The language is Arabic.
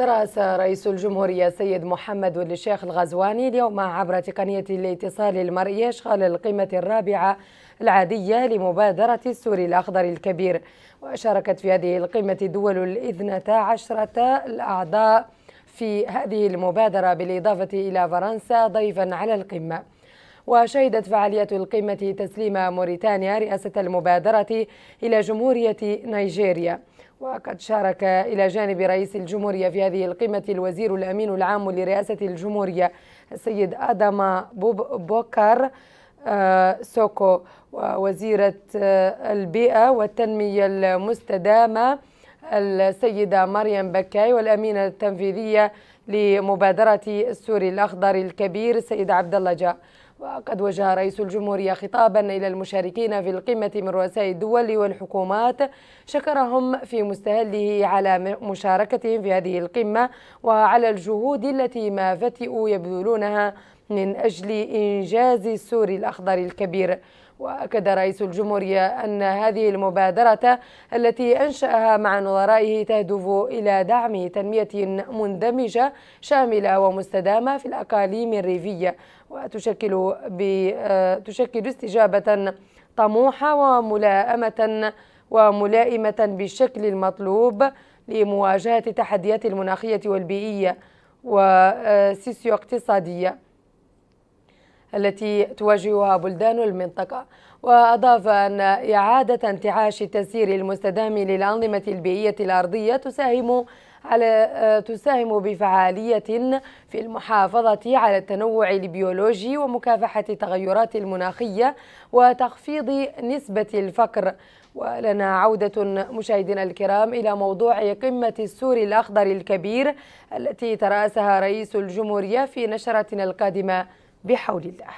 ترأس رئيس الجمهورية السيد محمد الشيخ الغزواني اليوم عبر تقنية الاتصال المرئي إشغال القمة الرابعة العادية لمبادرة السوري الأخضر الكبير وشاركت في هذه القمة الدول الاثنتا عشرة الأعضاء في هذه المبادرة بالإضافة إلى فرنسا ضيفا على القمة وشهدت فعالية القمة تسليم موريتانيا رئاسة المبادرة إلى جمهورية نيجيريا وقد شارك إلى جانب رئيس الجمهورية في هذه القمة الوزير الأمين العام لرئاسة الجمهورية السيد آدم بوكر آه، سوكو ووزيرة آه، البيئة والتنمية المستدامة السيدة مريم بكاي والأمينة التنفيذية لمبادرة السوري الأخضر الكبير السيد عبد الله جاء وقد وجه رئيس الجمهورية خطابا إلى المشاركين في القمة من رؤساء الدول والحكومات شكرهم في مستهله على مشاركتهم في هذه القمة وعلى الجهود التي ما فتئوا يبذلونها من أجل إنجاز السور الأخضر الكبير وأكد رئيس الجمهورية أن هذه المبادرة التي أنشأها مع نظرائه تهدف إلى دعم تنمية مندمجة شاملة ومستدامة في الأقاليم الريفية وتشكل تشكل استجابة طموحة وملائمة وملائمة بالشكل المطلوب لمواجهة التحديات المناخية والبيئية وسيسيو اقتصادية التي تواجهها بلدان المنطقة وأضاف أن إعادة انتعاش التسيير المستدام للأنظمة البيئية الأرضية تساهم على تساهم بفعالية في المحافظة على التنوع البيولوجي ومكافحة التغيرات المناخية وتخفيض نسبة الفقر ولنا عودة مشاهدينا الكرام إلى موضوع قمة السور الأخضر الكبير التي ترأسها رئيس الجمهورية في نشرتنا القادمة بحول الله